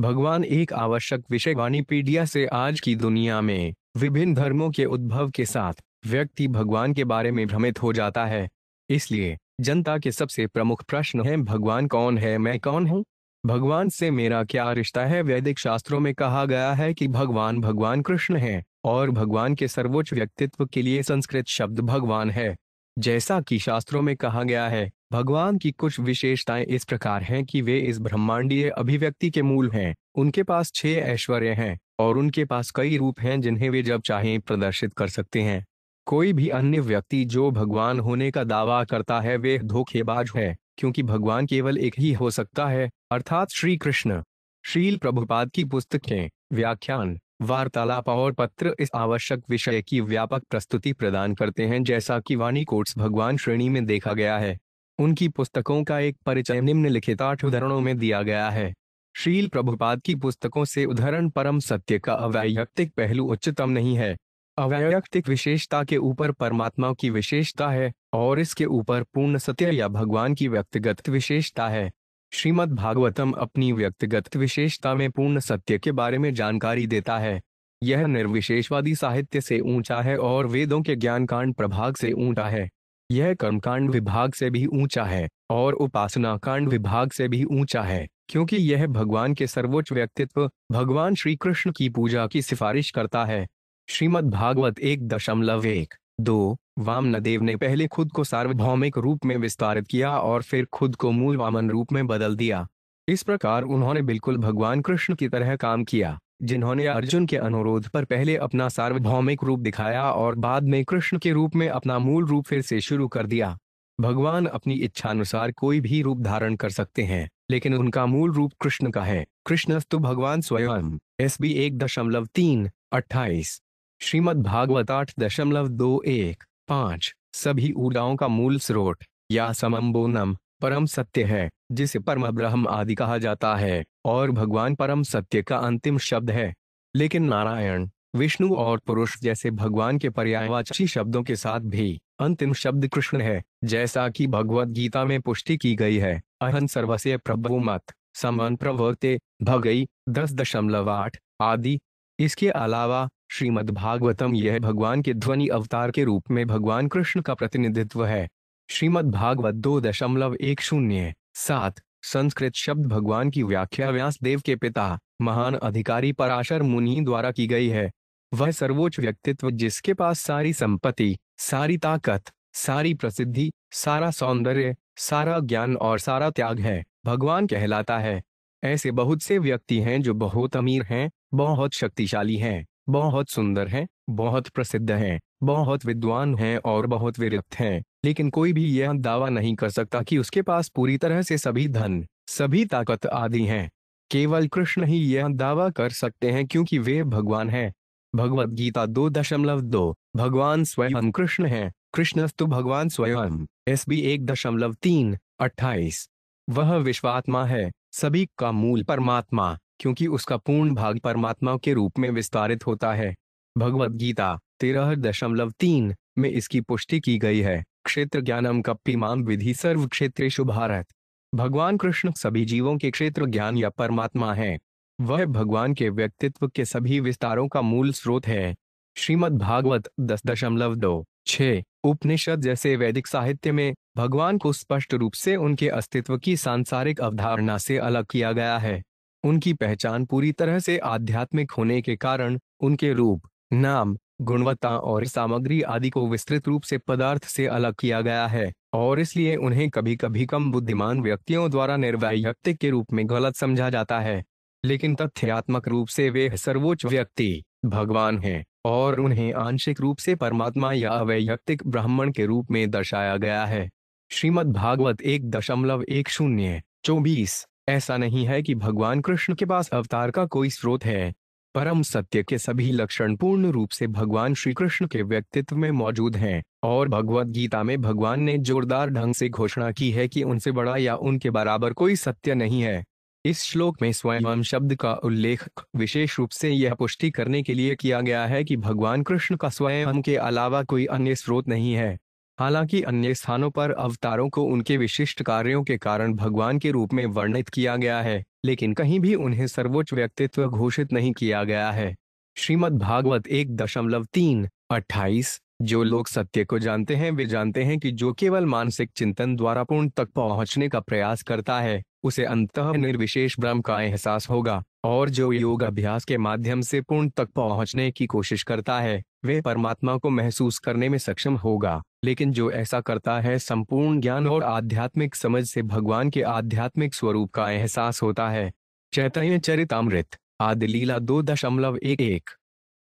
भगवान एक आवश्यक विषय वाणीपीडिया से आज की दुनिया में विभिन्न धर्मों के उद्भव के साथ व्यक्ति भगवान के बारे में भ्रमित हो जाता है इसलिए जनता के सबसे प्रमुख प्रश्न है भगवान कौन है मैं कौन हूँ भगवान से मेरा क्या रिश्ता है वैदिक शास्त्रों में कहा गया है कि भगवान भगवान कृष्ण है और भगवान के सर्वोच्च व्यक्तित्व के लिए संस्कृत शब्द भगवान है जैसा कि शास्त्रों में कहा गया है भगवान की कुछ विशेषताएं इस प्रकार हैं कि वे इस ब्रह्मांडीय अभिव्यक्ति के मूल हैं उनके पास छह ऐश्वर्य हैं और उनके पास कई रूप हैं जिन्हें वे जब चाहें प्रदर्शित कर सकते हैं कोई भी अन्य व्यक्ति जो भगवान होने का दावा करता है वे धोखेबाज है क्योंकि भगवान केवल एक ही हो सकता है अर्थात श्री कृष्ण श्रील प्रभुपाद की पुस्तकें व्याख्यान वार्तालाप और पत्र इस आवश्यक विषय की व्यापक प्रस्तुति प्रदान करते हैं जैसा कि वाणी कोट्स भगवान श्रेणी में देखा गया है उनकी पुस्तकों का एक परिचय निम्नलिखित आठ उदाहरणों में दिया गया है श्रील प्रभुपाद की पुस्तकों से उदाहरण परम सत्य का अवैयक्तिक पहलू उच्चतम नहीं है अवैयक्तिक विशेषता के ऊपर परमात्मा की विशेषता है और इसके ऊपर पूर्ण सत्य या भगवान की व्यक्तिगत विशेषता है श्रीमद् भागवतम अपनी व्यक्तिगत विशेषता में पूर्ण सत्य के बारे में जानकारी देता है यह निर्विशेषवादी साहित्य से ऊंचा है और वेदों के ज्ञान कांड प्रभाग से ऊंचा है यह कर्मकांड विभाग से भी ऊंचा है और उपासना कांड विभाग से भी ऊंचा है क्योंकि यह भगवान के सर्वोच्च व्यक्तित्व भगवान श्री कृष्ण की पूजा की सिफारिश करता है श्रीमद भागवत एक दशमलव एक दो वामनदेव ने पहले खुद को सार्वभौमिक रूप में विस्तारित किया और फिर खुद को मूल वामन रूप में बदल दिया इस प्रकार उन्होंने बिल्कुल भगवान कृष्ण की तरह काम किया जिन्होंने अर्जुन के अनुरोध पर पहले अपना सार्वभौमिक रूप दिखाया और बाद में कृष्ण के रूप में अपना मूल रूप फिर से शुरू कर दिया भगवान अपनी इच्छानुसार कोई भी रूप धारण कर सकते हैं लेकिन उनका मूल रूप कृष्ण का है कृष्णस्तु भगवान स्वयं एस बी एक दशमलव तीन अट्ठाईस श्रीमद भागवत आठ दशमलव दो एक पांच सभी ऊर्जाओं का मूल स्रोत या समम्बोनम परम सत्य है जिसे परम ब्रह्म आदि कहा जाता है और भगवान परम सत्य का अंतिम शब्द है लेकिन नारायण विष्णु और पुरुष जैसे भगवान के पर्यायवाची शब्दों के साथ भी अंतिम शब्द कृष्ण है जैसा कि भगवत गीता में पुष्टि की गई है अहन सर्वस्य प्रभु मत समान प्रवर्ते भगई दस दशमलव आठ आदि इसके अलावा श्रीमद् भागवतम यह भगवान के ध्वनि अवतार के रूप में भगवान कृष्ण का प्रतिनिधित्व है श्रीमद् भागवत दो दशमलव एक शून्य सात संस्कृत शब्द भगवान की व्याख्या व्यास देव के पिता महान अधिकारी पराशर मुनि द्वारा की गई है वह सर्वोच्च व्यक्तित्व जिसके पास सारी संपत्ति सारी ताकत सारी प्रसिद्धि सारा सौंदर्य सारा ज्ञान और सारा त्याग है भगवान कहलाता है ऐसे बहुत से व्यक्ति हैं जो बहुत अमीर हैं बहुत शक्तिशाली हैं बहुत सुंदर हैं बहुत प्रसिद्ध हैं, बहुत विद्वान हैं और बहुत विरक्त हैं लेकिन कोई भी यह दावा नहीं कर सकता कि उसके पास पूरी तरह से सभी धन सभी ताकत आदि हैं केवल कृष्ण ही यह दावा कर सकते हैं क्योंकि वे भगवान हैं भगवद गीता दो दशमलव दो भगवान स्वयं कृष्ण हैं कृष्णस्तु भगवान स्वयं एस बी एक दशमलव तीन अट्ठाईस वह विश्वात्मा है सभी का मूल परमात्मा क्योंकि उसका पूर्ण भाग परमात्मा के रूप में विस्तारित होता है भगवद गीता तेरह दशमलव तीन में इसकी पुष्टि की गई है क्षेत्र ज्ञानम माम विधि सर्व क्षेत्र शुभारत भगवान कृष्ण सभी जीवों के क्षेत्र ज्ञान या परमात्मा है वह भगवान के व्यक्तित्व के सभी विस्तारों का मूल स्रोत है श्रीमद भागवत दस दशमलव दो छ उपनिषद जैसे वैदिक साहित्य में भगवान को स्पष्ट रूप से उनके अस्तित्व की सांसारिक अवधारणा से अलग किया गया है उनकी पहचान पूरी तरह से आध्यात्मिक होने के कारण उनके रूप नाम गुणवत्ता और सामग्री आदि को विस्तृत रूप से पदार्थ से अलग किया गया है और इसलिए उन्हें कभी कभी कम बुद्धिमान व्यक्तियों द्वारा निर्वैयक्तिक के रूप में गलत समझा जाता है लेकिन तथ्यात्मक रूप से वे सर्वोच्च व्यक्ति भगवान हैं और उन्हें आंशिक रूप से परमात्मा या अवैयक्तिक ब्राह्मण के रूप में दर्शाया गया है श्रीमद भागवत एक दशमलव एक शून्य चौबीस ऐसा नहीं है कि भगवान कृष्ण के पास अवतार का कोई स्रोत है परम सत्य के सभी लक्षण पूर्ण रूप से भगवान श्री कृष्ण के व्यक्तित्व में मौजूद हैं और भगवद गीता में भगवान ने जोरदार ढंग से घोषणा की है कि उनसे बड़ा या उनके बराबर कोई सत्य नहीं है इस श्लोक में स्वयं शब्द का उल्लेख विशेष रूप से यह पुष्टि करने के लिए किया गया है कि भगवान कृष्ण का स्वयं के अलावा कोई अन्य स्रोत नहीं है हालांकि अन्य स्थानों पर अवतारों को उनके विशिष्ट कार्यों के कारण भगवान के रूप में वर्णित किया गया है लेकिन कहीं भी उन्हें सर्वोच्च व्यक्तित्व घोषित नहीं किया गया है श्रीमद् भागवत एक दशमलव तीन अट्ठाईस जो लोग सत्य को जानते हैं वे जानते हैं कि जो केवल मानसिक चिंतन द्वारा पूर्ण तक पहुंचने का प्रयास करता है उसे अंत निर्विशेष ब्रह्म का एहसास होगा और जो योग अभ्यास के माध्यम से पूर्ण तक पहुंचने की कोशिश करता है वे परमात्मा को महसूस करने में सक्षम होगा लेकिन जो ऐसा करता है संपूर्ण ज्ञान और आध्यात्मिक समझ से भगवान के आध्यात्मिक स्वरूप का एहसास होता है चैतन्य चरितमृत आदि लीला दो दशमलव एक एक